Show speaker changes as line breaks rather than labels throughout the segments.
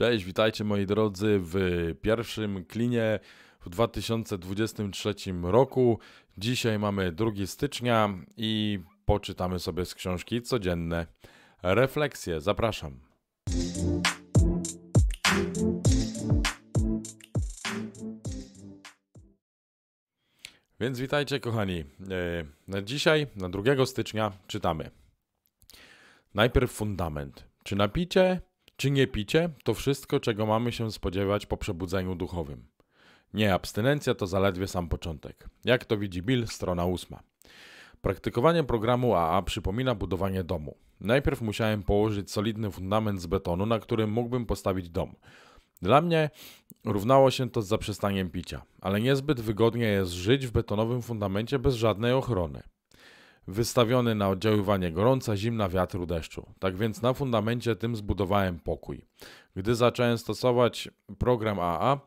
Cześć, witajcie moi drodzy w pierwszym klinie w 2023 roku. Dzisiaj mamy 2 stycznia i poczytamy sobie z książki codzienne refleksje. Zapraszam. Więc witajcie kochani. E, na dzisiaj, na 2 stycznia czytamy. Najpierw fundament. Czy napicie czy nie picie to wszystko, czego mamy się spodziewać po przebudzeniu duchowym? Nie, abstynencja to zaledwie sam początek. Jak to widzi Bill, strona ósma. Praktykowanie programu AA przypomina budowanie domu. Najpierw musiałem położyć solidny fundament z betonu, na którym mógłbym postawić dom. Dla mnie równało się to z zaprzestaniem picia, ale niezbyt wygodnie jest żyć w betonowym fundamencie bez żadnej ochrony wystawiony na oddziaływanie gorąca, zimna, wiatru, deszczu. Tak więc na fundamencie tym zbudowałem pokój. Gdy zacząłem stosować program AA,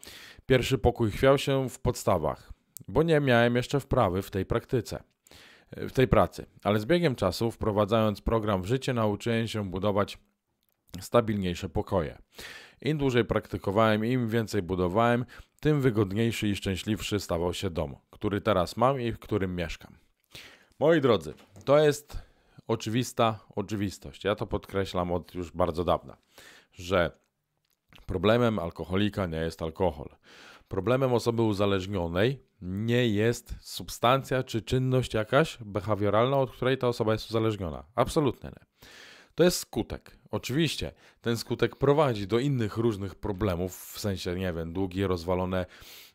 pierwszy pokój chwiał się w podstawach, bo nie miałem jeszcze wprawy w tej praktyce w tej pracy. Ale z biegiem czasu, wprowadzając program w życie, nauczyłem się budować stabilniejsze pokoje. Im dłużej praktykowałem, im więcej budowałem, tym wygodniejszy i szczęśliwszy stawał się dom, który teraz mam i w którym mieszkam. Moi drodzy, to jest oczywista oczywistość. Ja to podkreślam od już bardzo dawna, że problemem alkoholika nie jest alkohol. Problemem osoby uzależnionej nie jest substancja czy czynność jakaś behawioralna, od której ta osoba jest uzależniona. Absolutnie nie. To jest skutek. Oczywiście, ten skutek prowadzi do innych różnych problemów, w sensie, nie wiem, długie, rozwalone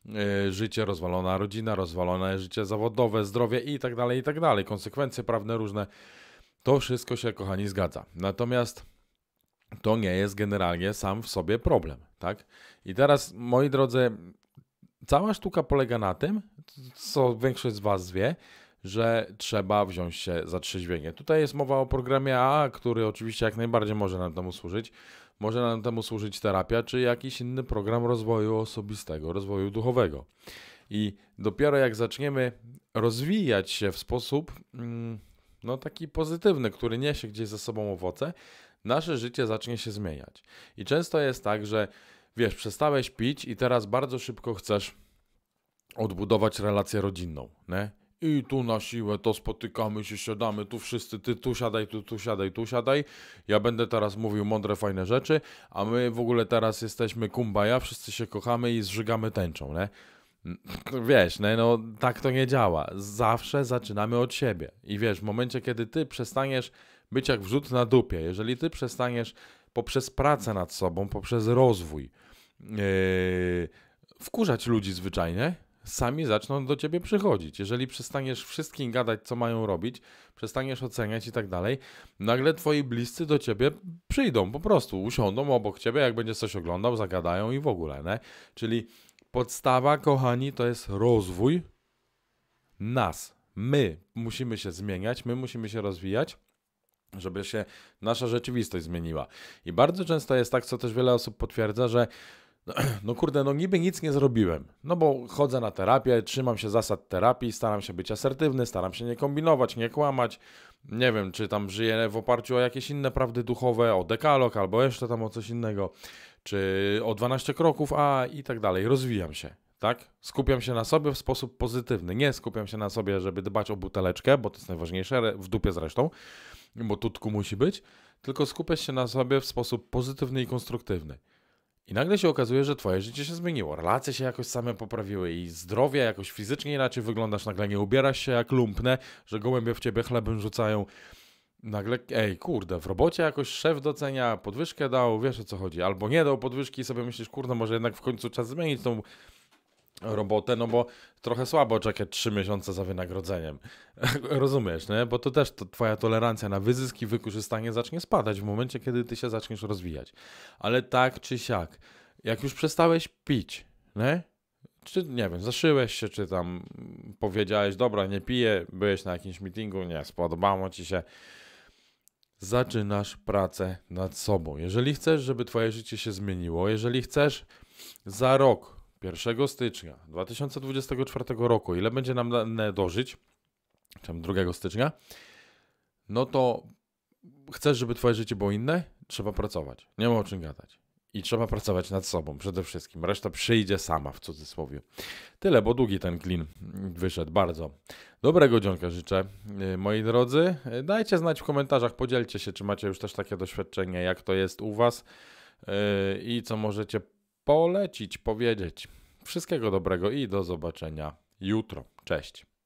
e, życie, rozwalona rodzina, rozwalone życie zawodowe, zdrowie i tak dalej, i tak dalej. Konsekwencje prawne różne. To wszystko się, kochani, zgadza. Natomiast to nie jest generalnie sam w sobie problem, tak? I teraz, moi drodzy, cała sztuka polega na tym, co większość z Was wie, że trzeba wziąć się za trzeźwienie. Tutaj jest mowa o programie A, który oczywiście jak najbardziej może nam temu służyć. Może nam temu służyć terapia, czy jakiś inny program rozwoju osobistego, rozwoju duchowego. I dopiero jak zaczniemy rozwijać się w sposób mm, no, taki pozytywny, który niesie gdzieś ze sobą owoce, nasze życie zacznie się zmieniać. I często jest tak, że wiesz, przestałeś pić i teraz bardzo szybko chcesz odbudować relację rodzinną. Nie? I tu na siłę to spotykamy się, siadamy, tu wszyscy, ty tu siadaj, tu, tu siadaj, tu siadaj. Ja będę teraz mówił mądre, fajne rzeczy, a my w ogóle teraz jesteśmy kumbaja, wszyscy się kochamy i zżygamy tęczą, nie? Mm, wiesz, nie? no tak to nie działa. Zawsze zaczynamy od siebie. I wiesz, w momencie, kiedy ty przestaniesz być jak wrzut na dupie, jeżeli ty przestaniesz poprzez pracę nad sobą, poprzez rozwój yy, wkurzać ludzi zwyczajnie, sami zaczną do ciebie przychodzić. Jeżeli przestaniesz wszystkim gadać, co mają robić, przestaniesz oceniać i tak dalej, nagle twoi bliscy do ciebie przyjdą, po prostu usiądą obok ciebie, jak będziesz coś oglądał, zagadają i w ogóle, nie? Czyli podstawa, kochani, to jest rozwój nas. My musimy się zmieniać, my musimy się rozwijać żeby się nasza rzeczywistość zmieniła. I bardzo często jest tak, co też wiele osób potwierdza, że no, no, kurde, no niby nic nie zrobiłem. No bo chodzę na terapię, trzymam się zasad terapii, staram się być asertywny, staram się nie kombinować, nie kłamać. Nie wiem, czy tam żyję w oparciu o jakieś inne prawdy duchowe, o dekalog albo jeszcze tam o coś innego, czy o 12 kroków, a i tak dalej. Rozwijam się, tak? Skupiam się na sobie w sposób pozytywny. Nie skupiam się na sobie, żeby dbać o buteleczkę, bo to jest najważniejsze, w dupie zresztą, bo tutku musi być, tylko skupiam się na sobie w sposób pozytywny i konstruktywny. I nagle się okazuje, że twoje życie się zmieniło, relacje się jakoś same poprawiły i zdrowie jakoś fizycznie inaczej wyglądasz, nagle nie ubierasz się jak lumpne, że gołębie w ciebie chlebem rzucają. Nagle, ej, kurde, w robocie jakoś szef docenia, podwyżkę dał, wiesz o co chodzi, albo nie dał podwyżki i sobie myślisz, kurde, może jednak w końcu czas zmienić tą robotę, no bo trochę słabo czekać 3 miesiące za wynagrodzeniem. Rozumiesz, nie? Bo to też to twoja tolerancja na wyzysk i wykorzystanie zacznie spadać w momencie, kiedy ty się zaczniesz rozwijać. Ale tak czy siak, jak już przestałeś pić, nie? Czy, nie wiem, zaszyłeś się, czy tam powiedziałeś, dobra, nie piję, byłeś na jakimś meetingu, nie, spodobało ci się, zaczynasz pracę nad sobą. Jeżeli chcesz, żeby Twoje życie się zmieniło, jeżeli chcesz za rok 1 stycznia 2024 roku, ile będzie nam dane dożyć, czy 2 stycznia, no to chcesz, żeby twoje życie było inne? Trzeba pracować. Nie ma o czym gadać. I trzeba pracować nad sobą przede wszystkim. Reszta przyjdzie sama w cudzysłowie. Tyle, bo długi ten klin wyszedł bardzo. Dobrego dzionka życzę, y, moi drodzy. Y, dajcie znać w komentarzach, podzielcie się, czy macie już też takie doświadczenie, jak to jest u Was y, i co możecie polecić, powiedzieć. Wszystkiego dobrego i do zobaczenia jutro. Cześć.